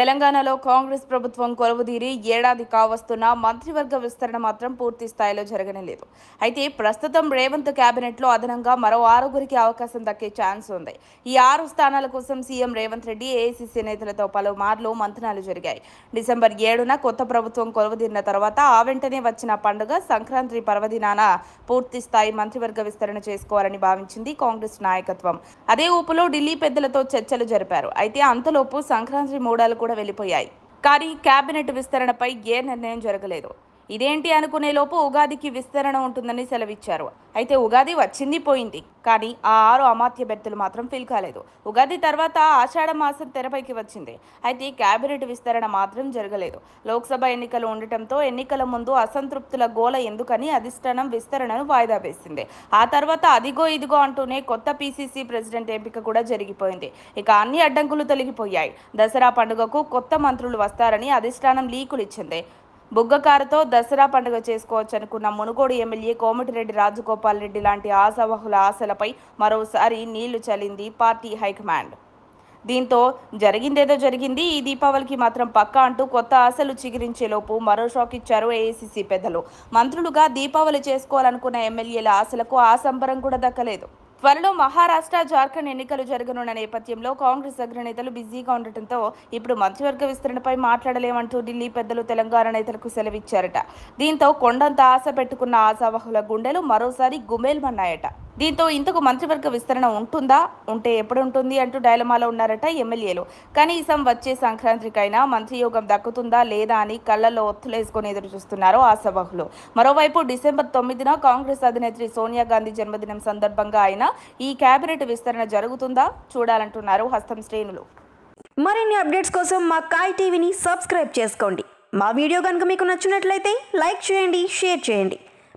తెలంగాణలో కాంగ్రెస్ ప్రభుత్వం కొలువుదీరి ఏడాది కావస్తున్న మంత్రివర్గ విస్తరణ మాత్రం పూర్తి స్థాయిలో లేదు అయితే ప్రస్తుతం రేవంత్ క్యాబినెట్లో అదనంగా మరో ఆరుగురికి అవకాశం దక్కే ఛాన్స్ ఉంది ఈ ఆరు స్థానాల కోసం సీఎం రేవంత్ రెడ్డి ఏఐసీసీ నేతలతో పలుమార్లు మంతనాలు జరిగాయి డిసెంబర్ ఏడున కొత్త ప్రభుత్వం కొలువుదీరిన తర్వాత ఆ వెంటనే వచ్చిన పండుగ సంక్రాంతి పర్వదినాన పూర్తి స్థాయి మంత్రివర్గ విస్తరణ చేసుకోవాలని భావించింది కాంగ్రెస్ నాయకత్వం అదే ఊపులో ఢిల్లీ పెద్దలతో చర్చలు జరిపారు అయితే అంతలోపు సంక్రాంతి మూడాలు కూడా కూడా వెళ్లిపోయాయి కానీ కేబినెట్ విస్తరణపై ఏ నిర్ణయం జరగలేదు ఇదేంటి అనుకునే లోపు ఉగాదికి విస్తరణ ఉంటుందని సెలవిచ్చారు అయితే ఉగాది వచ్చింది పోయింది కానీ ఆ ఆరు అమాత్య బెర్తులు మాత్రం ఫిల్ కాలేదు ఉగాది తర్వాత ఆషాఢ మాసం తెరపైకి వచ్చింది అయితే కేబినెట్ విస్తరణ మాత్రం జరగలేదు లోక్సభ ఎన్నికలు ఉండటంతో ఎన్నికల ముందు అసంతృప్తుల గోల ఎందుకని అధిష్టానం విస్తరణను వాయిదా వేసింది ఆ తర్వాత అదిగో ఇదిగో అంటూనే కొత్త పీసీసీ ప్రెసిడెంట్ ఎంపిక కూడా జరిగిపోయింది ఇక అన్ని అడ్డంకులు తొలగిపోయాయి దసరా పండుగకు కొత్త మంత్రులు వస్తారని అధిష్టానం లీకులు ఇచ్చింది బుగ్గకారుతో దసరా పండుగ చేసుకోవచ్చు అనుకున్న మునుగోడు ఎమ్మెల్యే కోమటిరెడ్డి రాజగోపాల్ రెడ్డి లాంటి ఆశావహుల ఆశలపై మరోసారి నీళ్లు చల్లింది పార్టీ హైకమాండ్ దీంతో జరిగిందేదో జరిగింది ఈ దీపావళికి మాత్రం పక్కా అంటూ కొత్త ఆశలు చిగిరించేలోపు మరో షాక్ ఇచ్చారు ఏఐసిసి పెద్దలు మంత్రులుగా దీపావళి చేసుకోవాలనుకున్న ఎమ్మెల్యేల ఆశలకు ఆ సంబరం కూడా దక్కలేదు త్వరలో మహారాష్ట్ర జార్ఖండ్ ఎన్నికలు జరగనున్న నేపథ్యంలో కాంగ్రెస్ అగ్రనేతలు బిజీగా ఉండటంతో ఇప్పుడు మంత్రివర్గ విస్తరణపై మాట్లాడలేమంటూ ఢిల్లీ పెద్దలు తెలంగాణ నేతలకు సెలవిచ్చారట దీంతో కొండంత ఆశ పెట్టుకున్న ఆశావాహుల గుండెలు మరోసారి గుమేల్మన్నాయట దీంతో ఇంతకు మంత్రివర్గ విస్తరణ ఉంటుందా ఉంటే ఎప్పుడు ఉంటుంది అంటూ డైలమాలో ఉన్నారట ఎమ్మెల్యేలు కనీసం వచ్చే సంక్రాంతికైనా మంత్రి యోగం దక్కుతుందా లేదా అని కళ్లలో ఒత్తులేసుకొని ఎదురు చూస్తున్నారు ఆశావాహులు మరోవైపు డిసెంబర్ తొమ్మిదిన కాంగ్రెస్ అధినేత్రి సోనియా గాంధీ జన్మదినం సందర్భంగా ఆయన ఈ కేబినెట్ విస్తరణ జరుగుతుందా చూడాలంటున్నారు హస్తం శ్రేణులు మరిన్ని అప్డేట్స్ కోసం మా కాయ్ టీవీని సబ్స్క్రైబ్ చేసుకోండి మా వీడియో కనుక మీకు నచ్చినట్లయితే లైక్ చేయండి షేర్ చేయండి